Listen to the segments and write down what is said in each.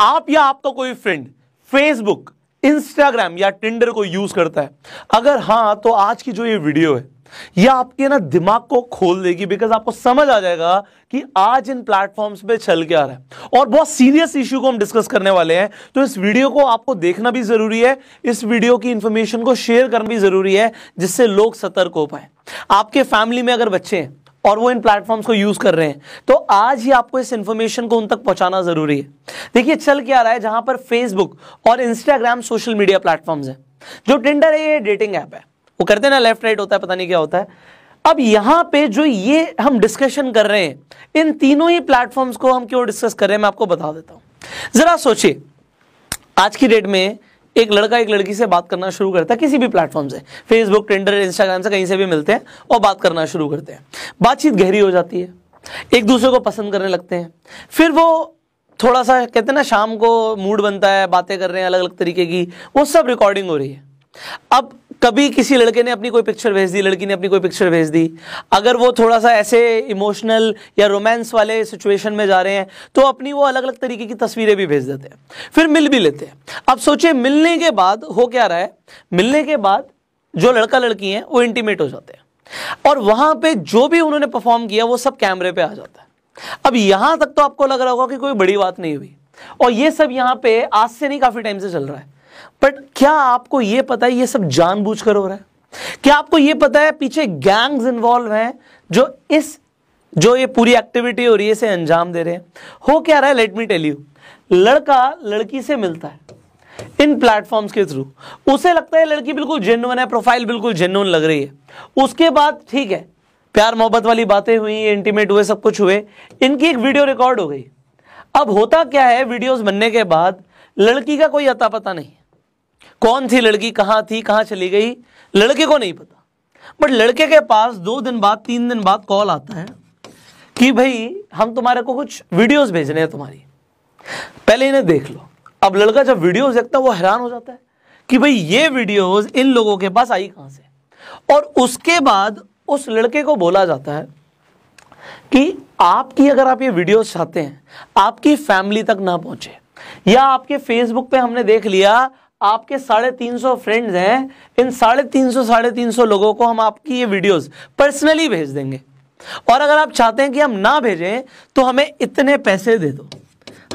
आप या आपका कोई फ्रेंड फेसबुक इंस्टाग्राम या टिंडर को यूज करता है अगर हाँ तो आज की जो ये वीडियो है यह आपके ना दिमाग को खोल देगी बिकॉज आपको समझ आ जाएगा कि आज इन प्लेटफॉर्म्स पे चल क्या रहा है और बहुत सीरियस इश्यू को हम डिस्कस करने वाले हैं तो इस वीडियो को आपको देखना भी जरूरी है इस वीडियो की इंफॉर्मेशन को शेयर करना भी जरूरी है जिससे लोग सतर्क हो पाए आपके फैमिली में अगर बच्चे हैं और वो इन प्लेटफॉर्म्स को यूज कर रहे हैं तो आज ही आपको इस इंफॉर्मेशन को उन तक पहुंचाना जरूरी है देखिए चल क्या रहा है जहां पर फेसबुक और इंस्टाग्राम सोशल मीडिया प्लेटफॉर्म है जो टेंडर है ये डेटिंग ऐप है वो करते हैं ना लेफ्ट राइट होता है पता नहीं क्या होता है अब यहां पे जो ये हम डिस्कशन कर रहे हैं इन तीनों ही प्लेटफॉर्म्स को हम क्यों डिस्कस कर रहे हैं मैं आपको बता देता हूं जरा सोचिए आज की डेट में एक लड़का एक लड़की से बात करना शुरू करता है किसी भी प्लेटफॉर्म से फेसबुक ट्विटर इंस्टाग्राम से कहीं से भी मिलते हैं और बात करना शुरू करते हैं बातचीत गहरी हो जाती है एक दूसरे को पसंद करने लगते हैं फिर वो थोड़ा सा कहते हैं ना शाम को मूड बनता है बातें कर रहे हैं अलग अलग तरीके की वो सब रिकॉर्डिंग हो रही है अब कभी किसी लड़के ने अपनी कोई पिक्चर भेज दी लड़की ने अपनी कोई पिक्चर भेज दी अगर वो थोड़ा सा ऐसे इमोशनल या रोमांस वाले सिचुएशन में जा रहे हैं तो अपनी वो अलग अलग तरीके की तस्वीरें भी भेज देते हैं फिर मिल भी लेते हैं अब सोचिए मिलने के बाद हो क्या रहा है मिलने के बाद जो लड़का लड़की हैं वो इंटीमेट हो जाते हैं और वहां पर जो भी उन्होंने परफॉर्म किया वो सब कैमरे पर आ जाता है अब यहां तक तो आपको लग रहा होगा कि कोई बड़ी बात नहीं हुई और ये सब यहां पे आज से नहीं काफी टाइम से चल रहा है बट क्या आपको यह पता है ये सब जानबूझकर हो रहा है क्या आपको यह पता है पीछे गैंग्स इन्वॉल्व हैं जो इस जो ये पूरी एक्टिविटी हो रही है इसे अंजाम दे रहे हैं हो क्या रहा है लेट मी टेल यू लड़का लड़की से मिलता है इन प्लेटफॉर्म्स के थ्रू उसे लगता है लड़की बिल्कुल जेनुअन है प्रोफाइल बिल्कुल जेनुअन लग रही है उसके बाद ठीक है प्यार मोहब्बत वाली बातें हुई इंटीमेट हुए सब कुछ हुए इनकी एक वीडियो रिकॉर्ड हो गई अब होता क्या है वीडियोस बनने के बाद लड़की का कोई अता पता नहीं कौन थी लड़की कहां थी कहां चली गई लड़के को नहीं पता बट लड़के के पास दो दिन बाद तीन दिन बाद कॉल आता है कि भाई हम तुम्हारे को कुछ वीडियोस भेजने हैं तुम्हारी पहले इन्हें देख लो अब लड़का जब वीडियोस देखता है वो हैरान हो जाता है कि भाई ये वीडियोस इन लोगों के पास आई कहां से और उसके बाद उस लड़के को बोला जाता है कि आपकी अगर आप ये वीडियोज चाहते हैं आपकी फैमिली तक ना पहुंचे या आपके फेसबुक पे हमने देख लिया आपके साढ़े तीन सौ फ्रेंड्स हैं इन साढ़े तीन सौ साढ़े तीन सौ लोगों को हम आपकी ये वीडियोस पर्सनली भेज देंगे और अगर आप चाहते हैं कि हम ना भेजें तो हमें इतने पैसे दे दो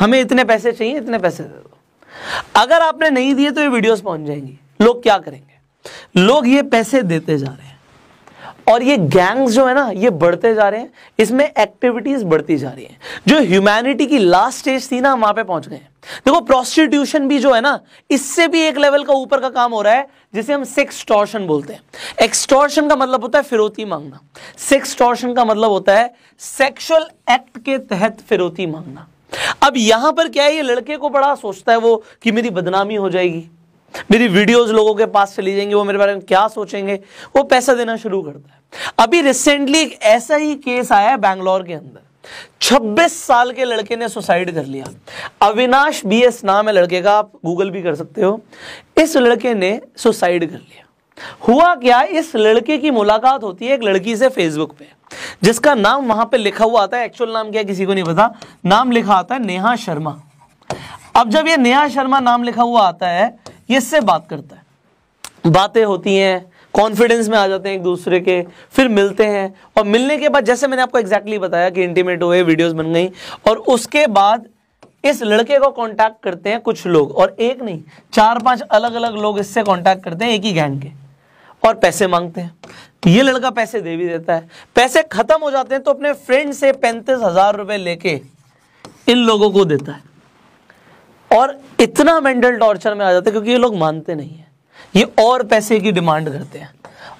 हमें इतने पैसे चाहिए इतने पैसे दे दो अगर आपने नहीं दिए तो ये वीडियोस पहुंच जाएंगी लोग क्या करेंगे लोग ये पैसे देते जा रहे हैं और ये गैंग्स जो है ना ये बढ़ते जा रहे हैं इसमें एक्टिविटीज बढ़ती जा रही हैं जो ह्यूमैनिटी की लास्ट स्टेज थी ना वहां पे पहुंच गए देखो प्रोस्टिट्यूशन भी जो है ना इससे भी एक लेवल का ऊपर का काम हो रहा है जिसे हम सेक्स टॉर्शन बोलते हैं एक्सटॉर्शन का मतलब होता है फिरौती मांगना सेक्स टॉर्शन का मतलब होता है सेक्शुअल एक्ट के तहत फिरौती मांगना अब यहां पर क्या है ये लड़के को बड़ा सोचता है वो कि मेरी बदनामी हो जाएगी मेरी वीडियोस लोगों के पास चली जाएंगी वो मेरे बारे में क्या सोचेंगे वो पैसा देना शुरू करता है अभी रिसेंटली एक ऐसा ही केस आया है बैंगलोर के अंदर 26 साल के लड़के ने सुसाइड कर लिया अविनाश बी एस नाम है लड़के का आप गूगल भी कर सकते हो इस लड़के ने सुसाइड कर लिया हुआ क्या इस लड़के की मुलाकात होती है एक लड़की से फेसबुक पे जिसका नाम वहां पे लिखा हुआ आता है एक्चुअल नाम क्या किसी को नहीं पता नाम लिखा आता है नेहा शर्मा अब जब ये नेहा शर्मा नाम लिखा हुआ आता है इससे बात करता है बातें होती हैं कॉन्फिडेंस में आ जाते हैं एक दूसरे के फिर मिलते हैं और मिलने के बाद जैसे मैंने आपको एग्जैक्टली exactly बताया कि इंटीमेट हुए वीडियोस बन गई और उसके बाद इस लड़के को कांटेक्ट करते हैं कुछ लोग और एक नहीं चार पांच अलग अलग लोग इससे कांटेक्ट करते हैं एक ही गैंग के और पैसे मांगते हैं ये लड़का पैसे दे भी देता है पैसे खत्म हो जाते हैं तो अपने फ्रेंड से पैंतीस हजार रुपए लेके इन लोगों को देता है और इतना मेंटल टॉर्चर में आ जाते हैं क्योंकि ये लोग मानते नहीं है ये और पैसे की डिमांड करते हैं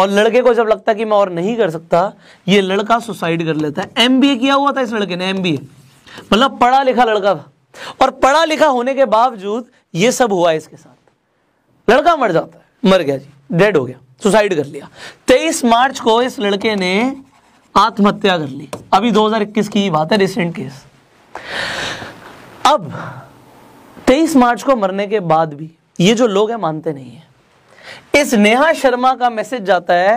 और लड़के को जब लगता है कि मैं और नहीं कर सकता ये लड़का सुसाइड कर लेता है एम किया हुआ था इस लड़के ने एम मतलब पढ़ा लिखा लड़का था और पढ़ा लिखा होने के बावजूद ये सब हुआ इसके साथ लड़का मर जाता है मर गया जी डेड हो गया सुसाइड कर लिया तेईस मार्च को इस लड़के ने आत्महत्या कर ली अभी 2021 की बात है रिसेंट केस अब तेईस मार्च को मरने के बाद भी ये जो लोग हैं मानते नहीं है इस नेहा शर्मा का मैसेज जाता है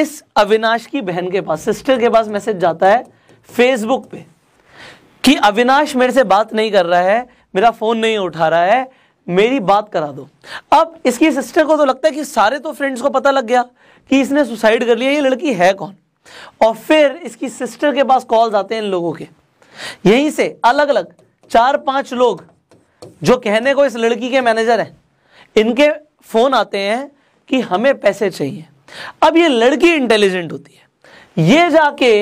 इस अविनाश की बहन के पास सिस्टर के पास मैसेज जाता है फेसबुक पे कि अविनाश मेरे से बात नहीं कर रहा है मेरा फोन नहीं उठा रहा है मेरी बात करा दो अब इसकी सिस्टर को तो लगता है कि सारे तो फ्रेंड्स को पता लग गया कि इसने सुसाइड कर लिया ये लड़की है कौन और फिर इसकी सिस्टर के पास कॉल्स आते हैं इन लोगों के यहीं से अलग अलग चार पांच लोग जो कहने को इस लड़की के मैनेजर हैं इनके फोन आते हैं कि हमें पैसे चाहिए अब ये लड़की इंटेलिजेंट होती है ये जाके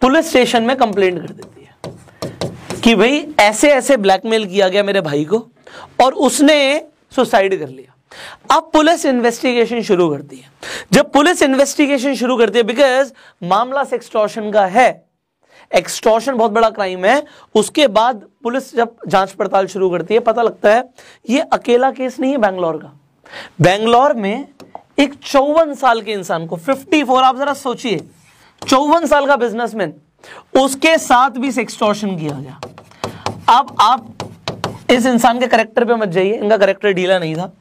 पुलिस स्टेशन में कंप्लेंट कर देती है कि भाई ऐसे ऐसे ब्लैकमेल किया गया मेरे भाई को और उसने सुसाइड कर लिया अब पुलिस इन्वेस्टिगेशन शुरू करती है जब पुलिस इन्वेस्टिगेशन शुरू करती है बिकॉज मामला सेक्सटॉर्शन का है एक्सटॉर्शन बहुत बड़ा क्राइम है उसके बाद पुलिस जब जांच पड़ताल शुरू करती है पता लगता है ये अकेला केस नहीं है बैंगलोर का बैंगलोर में एक चौवन साल के इंसान को 54 आप जरा सोचिए चौवन साल का बिजनेसमैन उसके साथ भी एक्सटॉर्शन किया गया अब आप इस इंसान के करेक्टर पर मत जाइए इनका करेक्टर ढीला नहीं था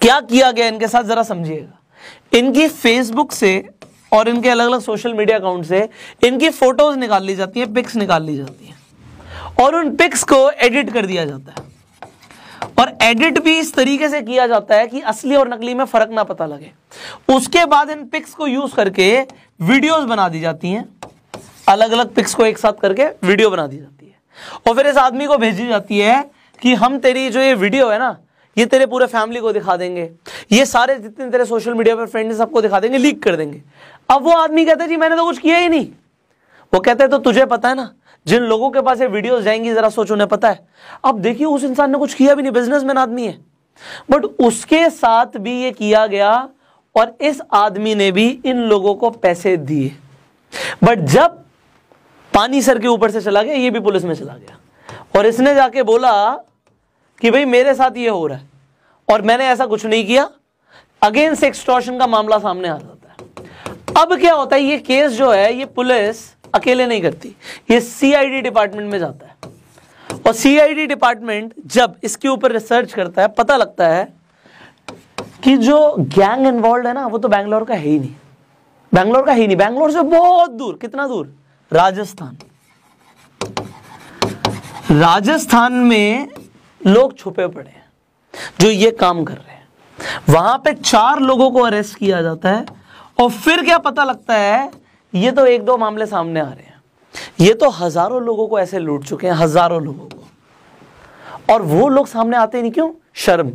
क्या किया गया इनके साथ जरा समझिएगा इनकी फेसबुक से और इनके अलग अलग सोशल मीडिया अकाउंट से इनकी फोटोज निकाल ली जाती हैं पिक्स निकाल ली जाती हैं और उन पिक्स को एडिट कर दिया जाता है और एडिट भी इस तरीके से किया जाता है कि असली और नकली में फर्क ना पता लगे उसके बाद इन पिक्स को यूज करके वीडियोस बना दी जाती हैं अलग अलग पिक्स को एक साथ करके वीडियो बना दी जाती है और फिर इस आदमी को भेजी जाती है कि हम तेरी जो ये वीडियो है ना ये तेरे पूरे फैमिली को दिखा देंगे ये सारे जितने तेरे सोशल मीडिया पर फ्रेंड सबको दिखा देंगे लीक कर देंगे अब वो आदमी कहता जी मैंने तो कुछ किया ही नहीं वो कहते तो तुझे पता है ना जिन लोगों के पास ये वीडियोस जाएंगी जरा सोच उन्हें पता है अब देखिए उस इंसान ने कुछ किया भी नहीं बिजनेसमैन आदमी है बट उसके साथ भी ये किया गया और इस आदमी ने भी इन लोगों को पैसे दिए बट जब पानी सर के ऊपर से चला गया ये भी पुलिस में चला गया और इसने जाके बोला कि भाई मेरे साथ ये हो रहा है और मैंने ऐसा कुछ नहीं किया अगेंस्ट एक्सटॉर्शन का मामला सामने आ रहा अब क्या होता है ये केस जो है ये पुलिस अकेले नहीं करती ये सीआईडी डिपार्टमेंट में जाता है और सीआईडी डिपार्टमेंट जब इसके ऊपर रिसर्च करता है पता लगता है कि जो गैंग इन्वॉल्व है ना वो तो बैंगलोर का है ही नहीं बैंगलोर का ही नहीं बैंगलोर से बहुत दूर कितना दूर राजस्थान राजस्थान में लोग छुपे पड़े हैं जो ये काम कर रहे हैं वहां पे चार लोगों को अरेस्ट किया जाता है और फिर क्या पता लगता है ये तो एक दो मामले सामने आ रहे हैं ये तो हजारों लोगों को ऐसे लूट चुके हैं हजारों लोगों को और वो लोग सामने आते नहीं क्यों शर्म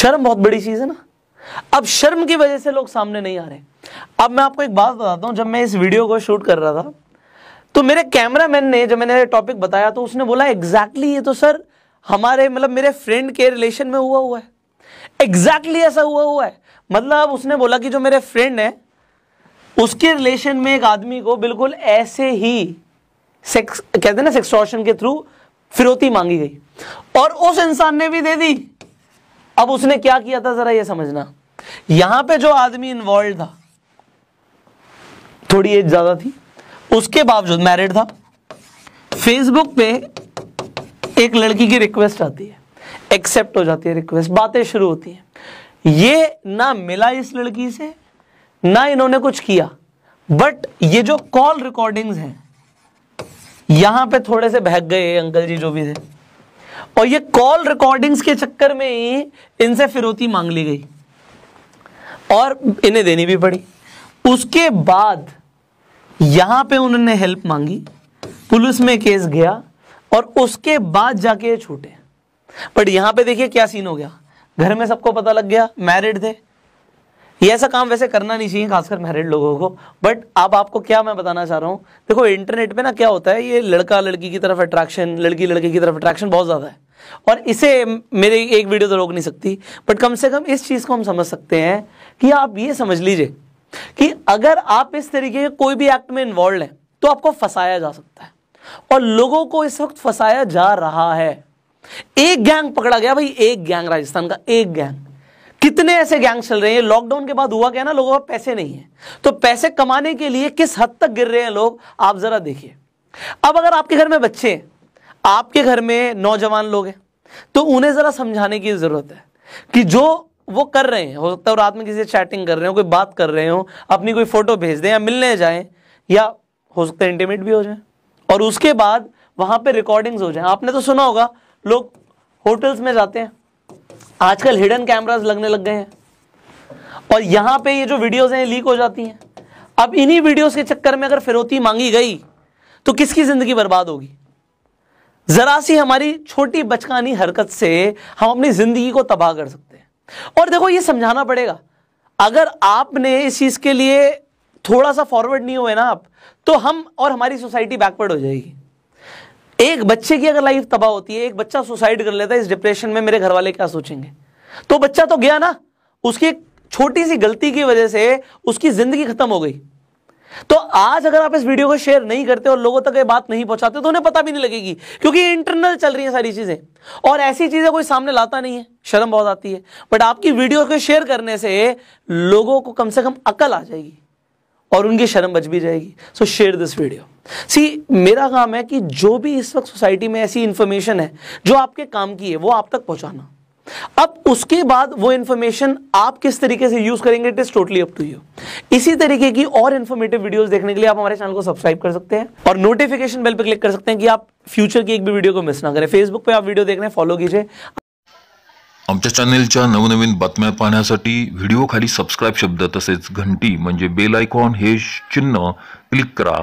शर्म बहुत बड़ी चीज है ना अब शर्म की वजह से लोग सामने नहीं आ रहे अब मैं आपको एक बात बताता हूं जब मैं इस वीडियो को शूट कर रहा था तो मेरे कैमरामैन ने जब मैंने टॉपिक बताया तो उसने बोला एग्जैक्टली exactly ये तो सर हमारे मतलब मेरे फ्रेंड के रिलेशन में हुआ हुआ है एग्जैक्टली exactly ऐसा हुआ हुआ है मतलब उसने बोला कि जो मेरे फ्रेंड है उसके रिलेशन में एक आदमी को बिल्कुल ऐसे ही सेक्स कहते हैं ना सेक्सटॉर्शन के थ्रू फिरौती मांगी गई और उस इंसान ने भी दे दी अब उसने क्या किया था जरा यह समझना यहां पे जो आदमी इन्वॉल्व था थोड़ी एज ज्यादा थी उसके बावजूद मैरिड था फेसबुक पे एक लड़की की रिक्वेस्ट आती है एक्सेप्ट हो जाती है रिक्वेस्ट बातें शुरू होती हैं ये ना मिला इस लड़की से ना इन्होंने कुछ किया बट ये जो कॉल रिकॉर्डिंग्स हैं यहां पे थोड़े से बहक गए अंकल जी जो भी थे और ये कॉल रिकॉर्डिंग्स के चक्कर में ही इनसे फिरौती मांग ली गई और इन्हें देनी भी पड़ी उसके बाद यहां पे उन्होंने हेल्प मांगी पुलिस में केस गया और उसके बाद जाके छूटे बट यहां पे देखिए क्या सीन हो गया घर में सबको पता लग गया मैरिड थे ये ऐसा काम वैसे करना नहीं चाहिए खासकर मैरिड लोगों को बट अब आपको क्या मैं बताना चाह रहा हूँ देखो इंटरनेट पे ना क्या होता है ये लड़का लड़की की तरफ अट्रैक्शन लड़की लड़के की तरफ अट्रैक्शन बहुत ज़्यादा है और इसे मेरे एक वीडियो तो रोक नहीं सकती बट कम से कम इस चीज़ को हम समझ सकते हैं कि आप ये समझ लीजिए कि अगर आप इस तरीके के कोई भी एक्ट में इन्वॉल्व हैं तो आपको फंसाया जा सकता है और लोगों को इस वक्त फंसाया जा रहा है एक गैंग पकड़ा गया भाई एक गैंग राजस्थान का एक गैंग कितने ऐसे गैंग चल रहे हैं लॉकडाउन के बाद हुआ क्या ना लोगों का पैसे नहीं है तो पैसे कमाने के लिए किस हद तक गिर रहे हैं लोग आप जरा देखिए अब अगर आपके घर में बच्चे हैं आपके घर में नौजवान लोग हैं तो उन्हें जरा समझाने की जरूरत है कि जो वो कर रहे हैं हो सकता है रात में किसी से चैटिंग कर रहे हो कोई बात कर रहे हो अपनी कोई फोटो भेज दें या मिलने जाए या हो सकता है इंटीमेट भी हो जाए और उसके बाद वहां पे रिकॉर्डिंग्स हो जाए आपने तो सुना होगा लोग होटल्स में जाते हैं आजकल हिडन कैमरास लगने लग गए हैं और यहां पे ये जो वीडियोस हैं लीक हो जाती हैं अब इन्हीं वीडियोस के चक्कर में अगर फिरौती मांगी गई तो किसकी ज़िंदगी बर्बाद होगी ज़रा सी हमारी छोटी बचकानी हरकत से हम अपनी ज़िंदगी को तबाह कर सकते हैं और देखो ये समझाना पड़ेगा अगर आपने इस चीज़ के लिए थोड़ा सा फॉरवर्ड नहीं हुए ना आप तो हम और हमारी सोसाइटी बैकवर्ड हो जाएगी एक बच्चे की अगर लाइफ तबाह होती है एक बच्चा सुसाइड कर लेता है इस डिप्रेशन में मेरे घर वाले क्या सोचेंगे तो बच्चा तो गया ना उसकी एक छोटी सी गलती की वजह से उसकी जिंदगी खत्म हो गई तो आज अगर आप इस वीडियो को शेयर नहीं करते और लोगों तक ये बात नहीं पहुंचाते तो उन्हें पता भी नहीं लगेगी क्योंकि इंटरनल चल रही है सारी चीजें और ऐसी चीजें कोई सामने लाता नहीं है शर्म बहुत आती है बट आपकी वीडियो को शेयर करने से लोगों को कम से कम अकल आ जाएगी और उनकी शर्म बच भी जाएगी सो शेयर दिस वीडियो सी मेरा काम है कि जो भी इस वक्त सोसाइटी में ऐसी इंफॉर्मेशन है जो आपके काम की है वो आप तक पहुंचाना अब उसके बाद वो इंफॉर्मेशन आप किस तरीके से यूज करेंगे it is totally up to you इसी तरीके की और इन्फॉर्मेटिव वीडियोस देखने के लिए आप हमारे चैनल को सब्सक्राइब कर सकते हैं और नोटिफिकेशन बेल पर क्लिक कर सकते हैं कि आप फ्यूचर की एक भी वीडियो को मिस ना करें फेसबुक पे आप वीडियो देख रहे हैं फॉलो कीजिए आमच्या चॅनेलच्या नवनवीन बातम्या पाहण्यासाठी व्हिडिओ खाली सबस्क्राईब शब्द तसेच घंटी म्हणजे बेल आयकॉन हे चिन्ह क्लिक करा